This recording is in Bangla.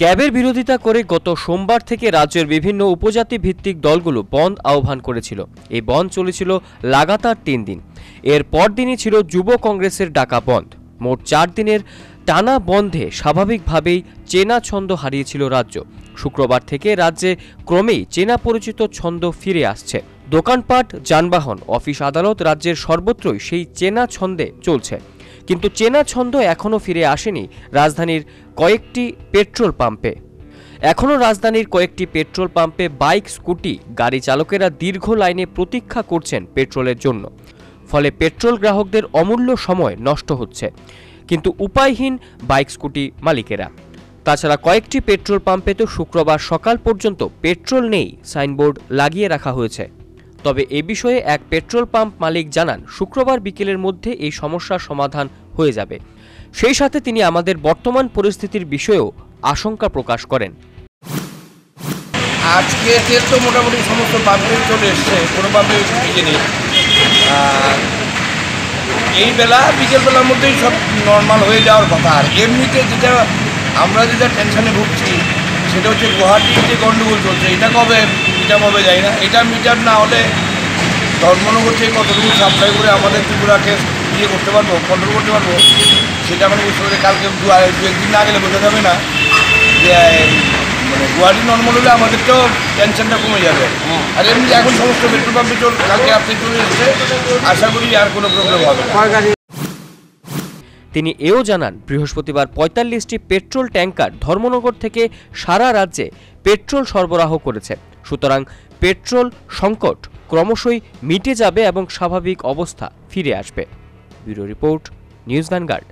ক্যাবের বিরোধিতা করে গত সোমবার থেকে রাজ্যের বিভিন্ন উপজাতি ভিত্তিক দলগুলো বন্ধ আহ্বান করেছিল এই বন্ধ চলেছিল লাগাতার তিন দিন এর পরদিনই ছিল যুব কংগ্রেসের ডাকা বন্ধ মোট চার দিনের টানা বন্ধে স্বাভাবিকভাবেই চেনা ছন্দ হারিয়েছিল রাজ্য শুক্রবার থেকে রাজ্যে ক্রমেই চেনা পরিচিত ছন্দ ফিরে আসছে দোকানপাট যানবাহন অফিস আদালত রাজ্যের সর্বত্রই সেই চেনা ছন্দে চলছে কিন্তু চেনা ছন্দ এখনও ফিরে আসেনি রাজধানীর কয়েকটি পেট্রোল পাম্পে এখনও রাজধানীর কয়েকটি পেট্রোল পাম্পে বাইক স্কুটি গাড়ি চালকেরা দীর্ঘ লাইনে প্রতীক্ষা করছেন পেট্রোলের জন্য ফলে পেট্রোল গ্রাহকদের অমূল্য সময় নষ্ট হচ্ছে কিন্তু উপায়হীন বাইক স্কুটি মালিকেরা তাছাড়া কয়েকটি পেট্রোল পাম্পে তো শুক্রবার সকাল পর্যন্ত পেট্রোল নেই সাইনবোর্ড লাগিয়ে রাখা হয়েছে তবে এ বিষয়ে এক পেট্রোল পাম্প মালিক জানান শুক্রবার বিকেলের মধ্যে এই সমস্যার সমাধান হয়ে যাবে সেই সাথে তিনি আমাদের বর্তমান পরিস্থিতির বিষয়েও আশঙ্কা প্রকাশ করেন আজকে তেল তো মোটামুটি সমস্ত পাবলিক চলে এসছে কোনো পাবলিক ভিজে নেই এই বেলা বিকেলবেলার মধ্যেই সব নর্মাল হয়ে যাওয়ার কথা আর এমনিতে যেটা আমরা যেটা টেনশানে ভুগছি সেটা হচ্ছে গুয়াহাটির যে গণ্ডগোল চলছে এটা কবে মিটার হবে যায় না এটা মিটার না হলে ধর্মনগর থেকে কতটুকু সাপ্লাই করে আমাদের ত্রিপুরাকে ইয়ে করতে পারবো কন্ট্রোল করতে পারবো সেটা মানে বুঝতে পারি কালকে দু একদিন না গেলে বোঝা যাবে না যে মানে গুয়াহাটি নর্মাল হলে আমাদের তো টেনশনটা কমে যাবে হ্যাঁ। আর এমনি এখন সমস্ত পেট্রোল পাম্পে চল কালকে আপনি চলে এসেছে আশা করি আর কোনো প্রবলেম হবে তিনি এও জানান বৃহস্পতিবার পঁয়তাল্লিশটি পেট্রোল ট্যাঙ্কার ধর্মনগর থেকে সারা রাজ্যে পেট্রোল সরবরাহ করেছে সুতরাং পেট্রোল সংকট ক্রমশই মিটে যাবে এবং স্বাভাবিক অবস্থা ফিরে আসবে ব্যুরো রিপোর্ট নিউজ ভ্যানগার্ড